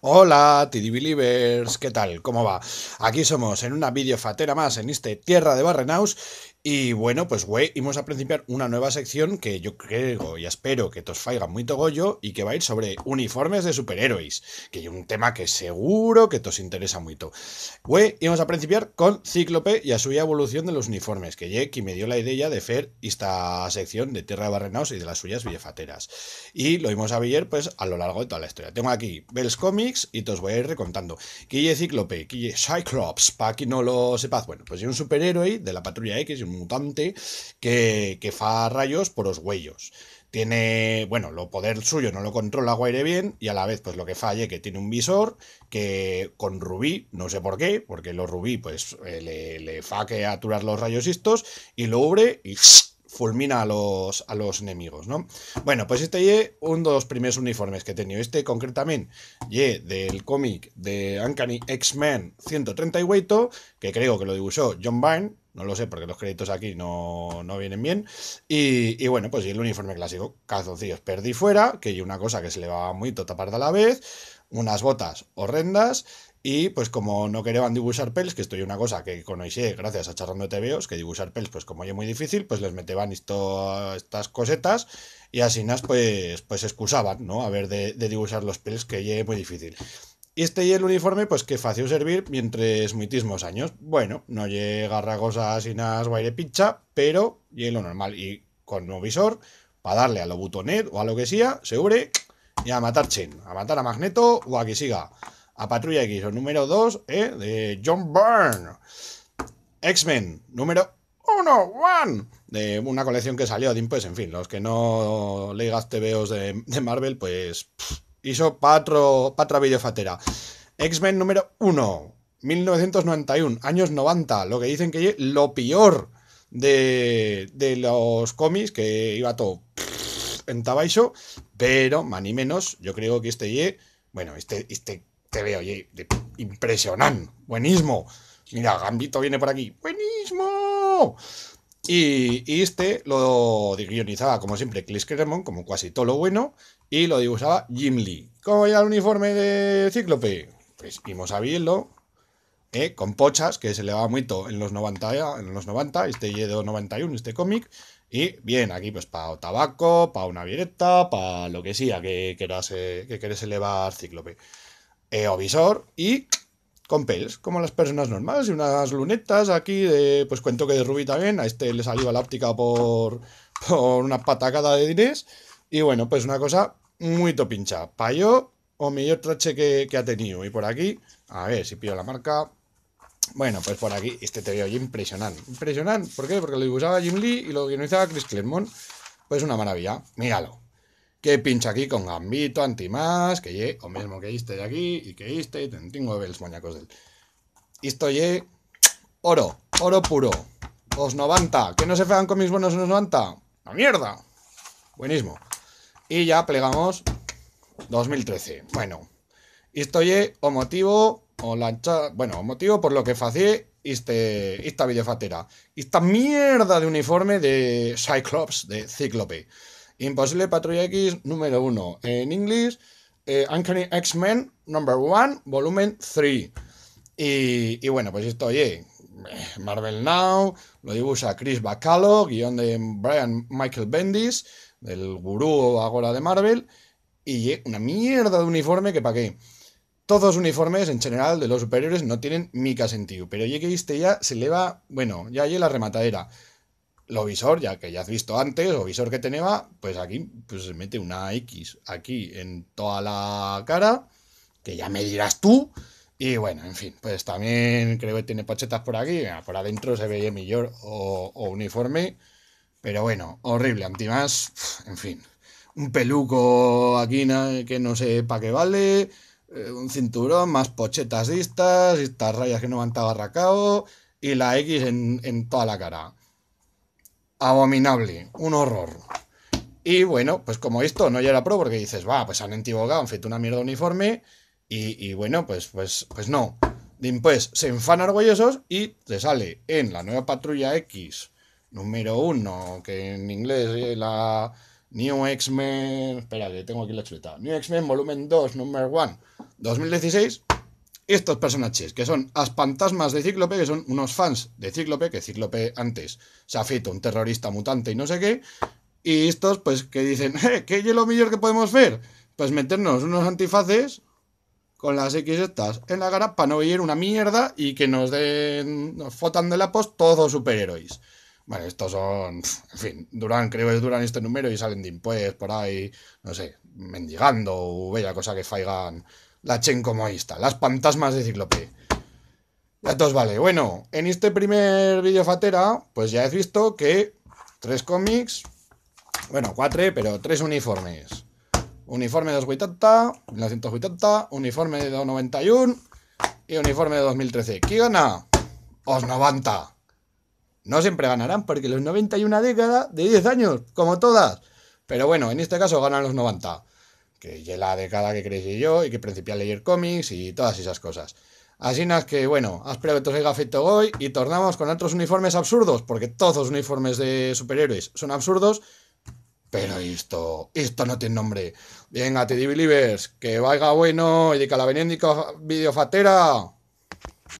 Hola, Tidibilivers, ¿qué tal? ¿Cómo va? Aquí somos en una videofatera más en este Tierra de Barrenaus y bueno, pues güey, íbamos a principiar una nueva sección que yo creo y espero que os faiga muy togollo y que va a ir sobre uniformes de superhéroes, que es un tema que seguro que os interesa mucho. Güey, íbamos a principiar con Cíclope y a su evolución de los uniformes, que ye me dio la idea de hacer esta sección de Tierra de Barrenaos y de las suyas villefateras. Y lo íbamos a ver pues a lo largo de toda la historia. Tengo aquí Bells Comics y te os voy a ir recontando. Que Cíclope, Cyclops, para que no lo sepas Bueno, pues es un superhéroe de la Patrulla X, un mutante que, que fa rayos por los huellos tiene, bueno, lo poder suyo no lo controla Guaire bien y a la vez pues lo que falle que tiene un visor que con rubí, no sé por qué, porque los rubí pues eh, le, le fa que aturar los rayos estos y lo ubre y fulmina a los, a los enemigos, ¿no? Bueno, pues este ye un los primeros uniformes que he tenido. Este concretamente ye del cómic de Uncanny X-Men 138, que creo que lo dibujó John Byrne, no lo sé porque los créditos aquí no, vienen bien. Y, y, bueno, pues el uniforme clásico, calzoncillos perdí fuera, que hay una cosa que se le va muy tota parda a la vez, unas botas horrendas y pues como no querían dibujar pels, que esto es una cosa que conocí gracias a Charrando es que dibujar pels, pues como es muy difícil, pues les meteban estas cosetas y así pues, pues excusaban, ¿no? A ver, de, dibujar los pels, que llegue muy difícil. Y este y el uniforme, pues que fácil servir mientras muitísimos años. Bueno, no llega ragosa asinas o guaire pincha, pero y lo normal. Y con un visor, para darle a lo butonet o a lo que sea, se abre y a matar a matar a Magneto o a que siga a Patrulla X, número 2, eh, de John Byrne. X-Men, número 1, One, de una colección que salió, pues en fin, los que no leigas TVOs de, Marvel, pues hizo patro, Patra videofatera. X-Men número 1, 1991, años 90, lo que dicen que lo peor de, de los cómics, que iba todo en Tabaiso, pero, ni menos, yo creo que este Y. bueno, este, este veo, impresionante, buenísimo. Mira, Gambito viene por aquí, buenísimo. Y, este lo guionizaba, como siempre, Chris Claremont, como casi todo lo bueno, y lo dibujaba Jim Lee. ¿Cómo el uniforme de Cíclope? Pues vimos a verlo, ¿eh? con Pochas, que se le muy mucho en los 90, en los 90 este Yedo 91, este cómic. Y bien, aquí pues para tabaco, para una vireta, para lo que sea que quieras, que querés elevar Cíclope. Ovisor y con pels, como las personas normales, y unas lunetas aquí de, pues cuento que de Ruby también, a este le salió la óptica por, una patacada de dinés, y bueno, pues una cosa muy topincha, para yo, o mejor trache que, ha tenido, y por aquí, a ver si pido la marca, bueno, pues por aquí, este te veo impresionante, impresionante, ¿por qué? Porque lo dibujaba Jim Lee y lo guionizaba Chris Claremont, pues una maravilla, míralo que pincha aquí con Gambito, Antimás, que ye, o mismo que este de aquí, y que este, y tengo los moñacos del... Esto ye, oro, oro puro, os 90, que no se fean con mis buenos 1,90, 90, la mierda, buenísimo. Y ya plegamos 2013, bueno, esto o motivo, o lancha, bueno, o motivo por lo que facié este, esta videofatera, esta mierda de uniforme de Cyclops, de Cíclope. Imposible Patrulla X número 1 en inglés, eh, X-Men number 1, volumen 3. Y, bueno, pues esto, oye, Marvel Now, lo dibuja Chris Bacalo, guión de Brian Michael Bendis, del gurú agora de Marvel, y una mierda de uniforme que para qué. Todos los uniformes en general de los superiores no tienen mica sentido, pero ya que viste ya se le va, bueno, ya hay la rematadera lo visor, ya que ya has visto antes, lo visor que tenía, pues aquí pues se mete una X aquí en toda la cara, que ya me dirás tú. Y bueno, en fin, pues también creo que tiene pochetas por aquí, por adentro se veía mejor o, uniforme, pero bueno, horrible, antimas, en fin. Un peluco aquí que no sé para qué vale, eh, un cinturón, más pochetas distas, estas rayas que no van racao, y la X en, en toda la cara abominable, un horror. Y bueno, pues como esto no ya era pro, porque dices, va, pues han entibogado, han feito una mierda uniforme, y, bueno, pues, pues, pues no. Pues se enfan orgullosos y te sale en la nueva patrulla X número uno, que en inglés es eh, la New X-Men. Espera, que tengo aquí la chuleta. New X-Men Volumen 2, número 1, 2016 estos personajes, que son as fantasmas de Cíclope, que son unos fans de Cíclope, que Cíclope antes se ha feito un terrorista mutante y no sé qué, y estos pues que dicen, eh, ¿qué es lo mejor que podemos ver? Pues meternos unos antifaces con las X en la cara para no oír una mierda y que nos den, nos fotan de la post todos superhéroes. Bueno, estos son, en fin, duran, creo que duran este número y salen de impuestos por ahí, no sé, mendigando o bella cosa que faigan la chencomoísta, las fantasmas de Ciclope. Ya todos vale. Bueno, en este primer vídeo fatera, pues ya habéis visto que tres cómics, bueno, cuatro, pero tres uniformes. Uniforme de 280, 1980, uniforme de 91 y uniforme de 2013. ¿Quién gana? Os 90. No siempre ganarán porque los 90 hay una década de 10 años, como todas. Pero bueno, en este caso ganan los 90 que ya la década que crecí yo y que principié a leer cómics y todas esas cosas. Así nas que, bueno, espero que os haya afectado hoy y tornamos con otros uniformes absurdos, porque todos los uniformes de superhéroes son absurdos, pero esto, esto no tiene nombre. Venga, te believers, que vaya bueno y de que la videofatera.